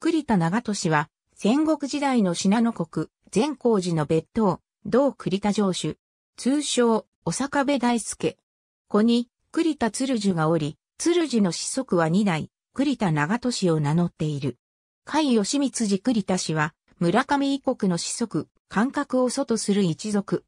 栗田長利は、戦国時代の信濃国、善光寺の別当、同栗田城主。通称、お坂部大助。子に、栗田鶴樹がおり、鶴樹の子息は二代、栗田長利を名乗っている。甲斐義光寺栗田氏は、村上異国の子息、感覚を祖とする一族。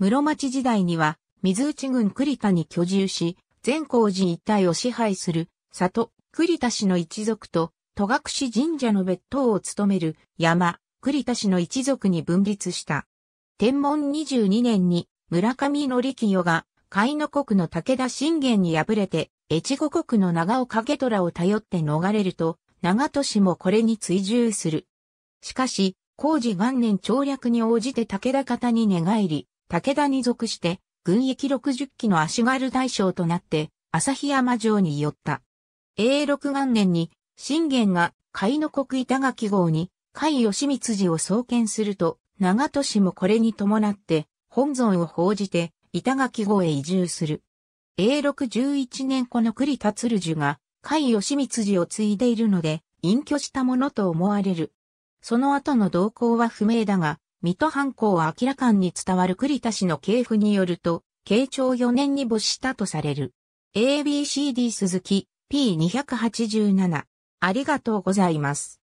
室町時代には、水内郡栗田に居住し、善光寺一帯を支配する、里、栗田氏の一族と、戸隠神社の別当を務める山、栗田氏の一族に分立した。天文22年に村上力清が海の国の武田信玄に敗れて、越後国の長尾景虎を頼って逃れると、長年もこれに追従する。しかし、工事元年調略に応じて武田方に寝返り、武田に属して、軍役60機の足軽大将となって、旭山城に寄った。永禄元年に信玄が甲斐の国板垣号に甲斐義光寺を創建すると、長年もこれに伴って本尊を報じて板垣号へ移住する。永禄11年この栗達樹が甲斐義光寺を継いでいるので、隠居したものと思われる。その後の動向は不明だが、水戸藩校は明らかに伝わる栗田氏の系譜によると、慶長4年に没したとされる。ABCD 鈴木 P287 ありがとうございます。